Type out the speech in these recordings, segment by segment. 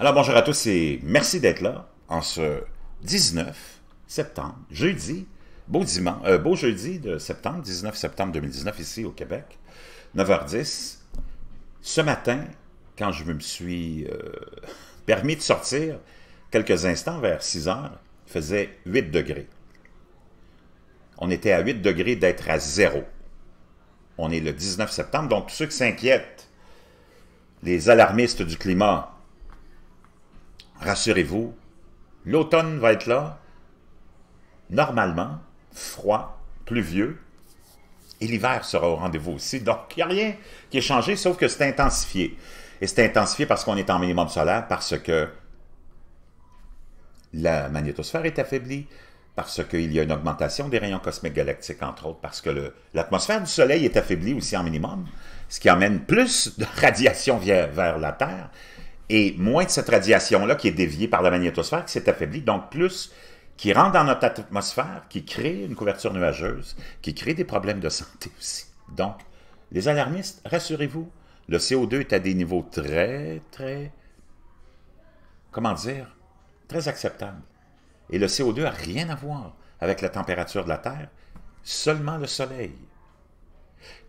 Alors bonjour à tous et merci d'être là en ce 19 septembre, jeudi, beau dimanche, euh, beau jeudi de septembre, 19 septembre 2019 ici au Québec, 9h10. Ce matin, quand je me suis euh, permis de sortir quelques instants vers 6h, il faisait 8 degrés. On était à 8 degrés d'être à zéro. On est le 19 septembre, donc tous ceux qui s'inquiètent, les alarmistes du climat, rassurez-vous, l'automne va être là, normalement, froid, pluvieux, et l'hiver sera au rendez-vous aussi. Donc, il n'y a rien qui est changé, sauf que c'est intensifié. Et c'est intensifié parce qu'on est en minimum solaire, parce que la magnétosphère est affaiblie, parce qu'il y a une augmentation des rayons cosmiques galactiques, entre autres, parce que l'atmosphère du Soleil est affaiblie aussi en minimum, ce qui amène plus de radiation vers la Terre et moins de cette radiation-là qui est déviée par la magnétosphère, qui s'est affaiblie, donc plus qui rentre dans notre atmosphère, qui crée une couverture nuageuse, qui crée des problèmes de santé aussi. Donc, les alarmistes, rassurez-vous, le CO2 est à des niveaux très, très, comment dire, très acceptables. Et le CO2 n'a rien à voir avec la température de la Terre, seulement le soleil.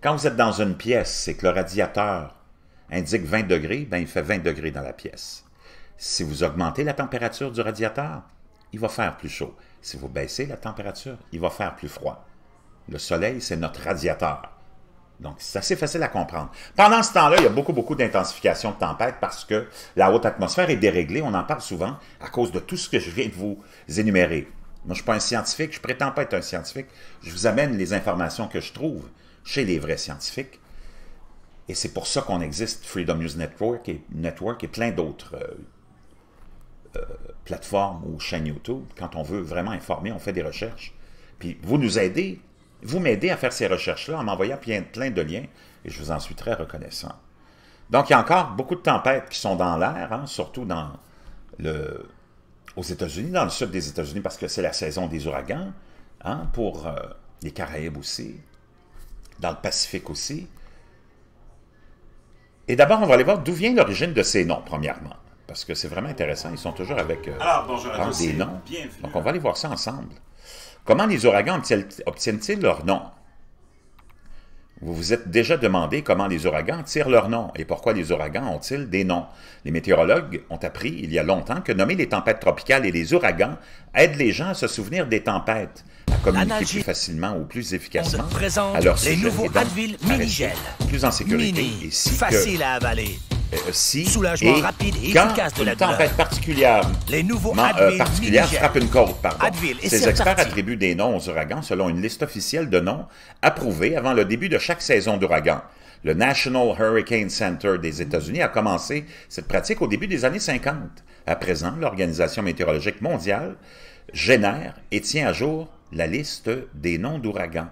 Quand vous êtes dans une pièce et que le radiateur indique 20 degrés, ben il fait 20 degrés dans la pièce. Si vous augmentez la température du radiateur, il va faire plus chaud. Si vous baissez la température, il va faire plus froid. Le soleil, c'est notre radiateur. Donc, c'est assez facile à comprendre. Pendant ce temps-là, il y a beaucoup, beaucoup d'intensification de tempêtes parce que la haute atmosphère est déréglée. On en parle souvent à cause de tout ce que je viens de vous énumérer. Moi, je ne suis pas un scientifique, je prétends pas être un scientifique. Je vous amène les informations que je trouve chez les vrais scientifiques et c'est pour ça qu'on existe, Freedom News Network et, Network et plein d'autres euh, euh, plateformes ou chaînes YouTube. Quand on veut vraiment informer, on fait des recherches. Puis vous nous aidez, vous m'aidez à faire ces recherches-là en m'envoyant plein, plein de liens et je vous en suis très reconnaissant. Donc, il y a encore beaucoup de tempêtes qui sont dans l'air, hein, surtout dans le, aux États-Unis, dans le sud des États-Unis, parce que c'est la saison des ouragans, hein, pour euh, les Caraïbes aussi, dans le Pacifique aussi. Et d'abord, on va aller voir d'où vient l'origine de ces noms, premièrement. Parce que c'est vraiment intéressant. Ils sont toujours avec, euh, des noms. Donc, on va aller voir ça ensemble. Comment les ouragans obtiennent-ils leur nom? Vous vous êtes déjà demandé comment les ouragans tirent leur nom et pourquoi les ouragans ont-ils des noms. Les météorologues ont appris il y a longtemps que nommer les tempêtes tropicales et les ouragans aide les gens à se souvenir des tempêtes communiquer plus facilement ou plus efficacement à les nouveaux Advil -gel. plus en sécurité et si facile à avaler. Euh, euh, si rapide et quand efficace une tempête particulière, les nouveaux euh, frappe une côte, pardon. Ces experts attribuent des noms aux ouragans selon une liste officielle de noms approuvés avant le début de chaque saison d'ouragan. Le National Hurricane Center des États-Unis a commencé cette pratique au début des années 50. À présent, l'Organisation météorologique mondiale génère et tient à jour la liste des noms d'ouragans.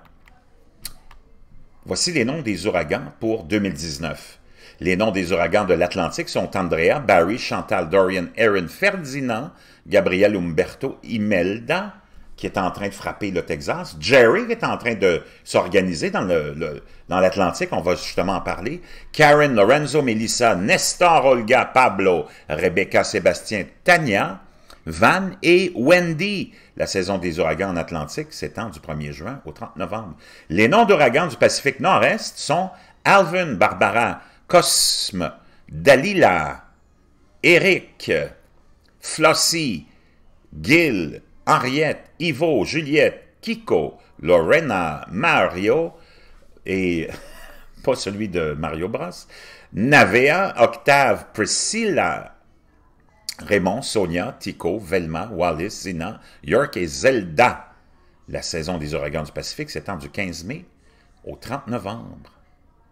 Voici les noms des ouragans pour 2019. Les noms des ouragans de l'Atlantique sont Andrea, Barry, Chantal, Dorian, Aaron, Ferdinand, Gabriel, Umberto, Imelda, qui est en train de frapper le Texas. Jerry qui est en train de s'organiser dans l'Atlantique, on va justement en parler. Karen, Lorenzo, Melissa, Nestor, Olga, Pablo, Rebecca, Sébastien, Tania, Van et Wendy. La saison des ouragans en Atlantique s'étend du 1er juin au 30 novembre. Les noms d'ouragans du Pacifique Nord-Est sont Alvin, Barbara, Cosme, Dalila, Eric, Flossie, Gil, Henriette, Ivo, Juliette, Kiko, Lorena, Mario et pas celui de Mario Bros. Navea, Octave, Priscilla, Raymond, Sonia, Tico, Velma, Wallis, Zina, York et Zelda. La saison des ouragans du Pacifique s'étend du 15 mai au 30 novembre,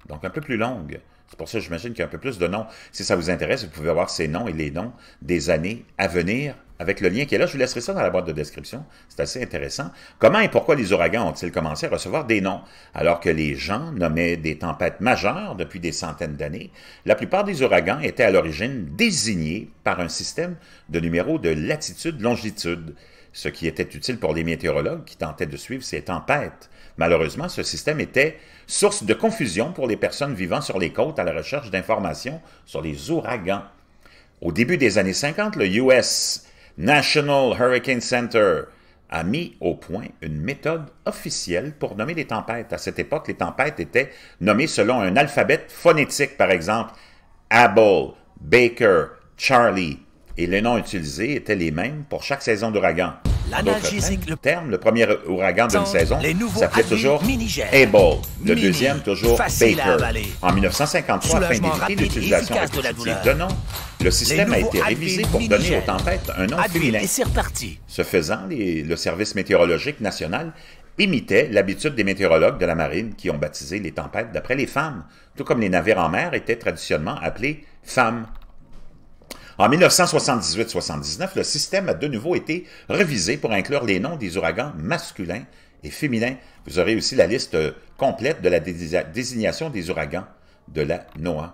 donc un peu plus longue. C'est pour ça, j'imagine qu'il y a un peu plus de noms. Si ça vous intéresse, vous pouvez voir ces noms et les noms des années à venir avec le lien qui est là. Je vous laisserai ça dans la boîte de description. C'est assez intéressant. Comment et pourquoi les ouragans ont-ils commencé à recevoir des noms alors que les gens nommaient des tempêtes majeures depuis des centaines d'années? La plupart des ouragans étaient à l'origine désignés par un système de numéros de latitude-longitude ce qui était utile pour les météorologues qui tentaient de suivre ces tempêtes. Malheureusement, ce système était source de confusion pour les personnes vivant sur les côtes à la recherche d'informations sur les ouragans. Au début des années 50, le US National Hurricane Center a mis au point une méthode officielle pour nommer les tempêtes. À cette époque, les tempêtes étaient nommées selon un alphabet phonétique, par exemple Abel, Baker, Charlie, et les noms utilisés étaient les mêmes pour chaque saison d'ouragan. le terme, le premier ouragan d'une saison s'appelait toujours Able, le deuxième toujours Baker. En 1953, afin d'éviter l'utilisation répétitive de, de noms, le système a été révisé pour donner aux tempêtes un nom féminin. Ce faisant, le service météorologique national imitait l'habitude des météorologues de la marine qui ont baptisé les tempêtes d'après les femmes, tout comme les navires en mer étaient traditionnellement appelés femmes en 1978-79, le système a de nouveau été revisé pour inclure les noms des ouragans masculins et féminins. Vous aurez aussi la liste euh, complète de la désignation des ouragans de la NOAA.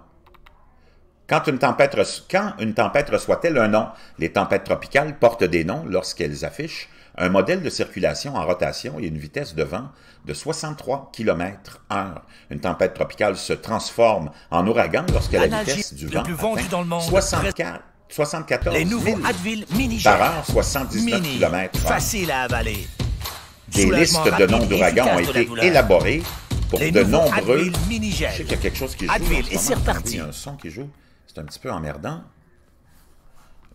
Quand une tempête, quand une tempête reçoit-elle un nom? Les tempêtes tropicales portent des noms lorsqu'elles affichent un modèle de circulation en rotation et une vitesse de vent de 63 km h Une tempête tropicale se transforme en ouragan lorsque la vitesse du vent atteint 64 74 Les mini par 79 Facile à avaler. Des listes de noms d'ouragans ont été élaborées pour de nombreux. Je sais qu'il y a quelque chose qui joue. c'est Il y a un son qui joue. C'est un petit peu emmerdant.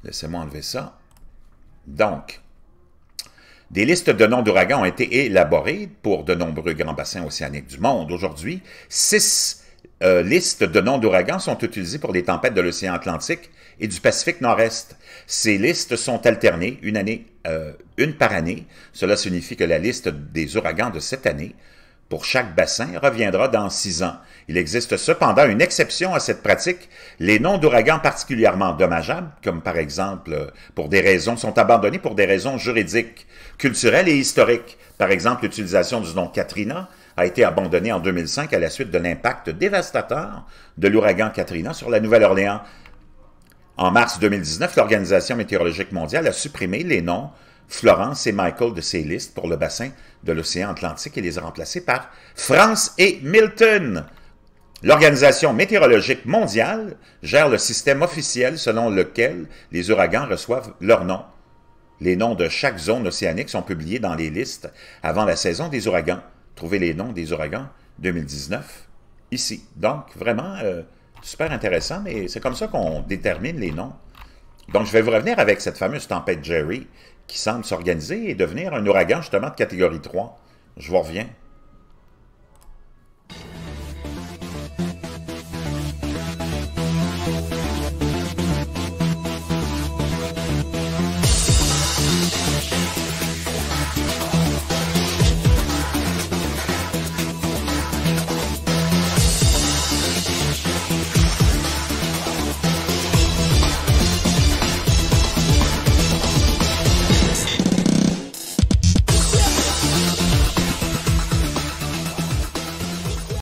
Laissez-moi enlever ça. Donc, des listes de noms d'ouragans ont été élaborées pour de nombreux grands bassins océaniques du monde. Aujourd'hui, six euh, listes de noms d'ouragans sont utilisées pour les tempêtes de l'océan Atlantique et du Pacifique Nord-Est. Ces listes sont alternées une année, euh, une par année. Cela signifie que la liste des ouragans de cette année pour chaque bassin reviendra dans six ans. Il existe cependant une exception à cette pratique. Les noms d'ouragans particulièrement dommageables, comme par exemple euh, pour des raisons, sont abandonnés pour des raisons juridiques, culturelles et historiques. Par exemple, l'utilisation du nom Katrina, a été abandonné en 2005 à la suite de l'impact dévastateur de l'ouragan Katrina sur la Nouvelle-Orléans. En mars 2019, l'Organisation météorologique mondiale a supprimé les noms Florence et Michael de ses listes pour le bassin de l'océan Atlantique et les a remplacés par France et Milton. L'Organisation météorologique mondiale gère le système officiel selon lequel les ouragans reçoivent leur nom. Les noms de chaque zone océanique sont publiés dans les listes avant la saison des ouragans. Trouver les noms des ouragans 2019 ici. Donc, vraiment, euh, super intéressant, mais c'est comme ça qu'on détermine les noms. Donc, je vais vous revenir avec cette fameuse tempête Jerry qui semble s'organiser et devenir un ouragan justement de catégorie 3. Je vous reviens.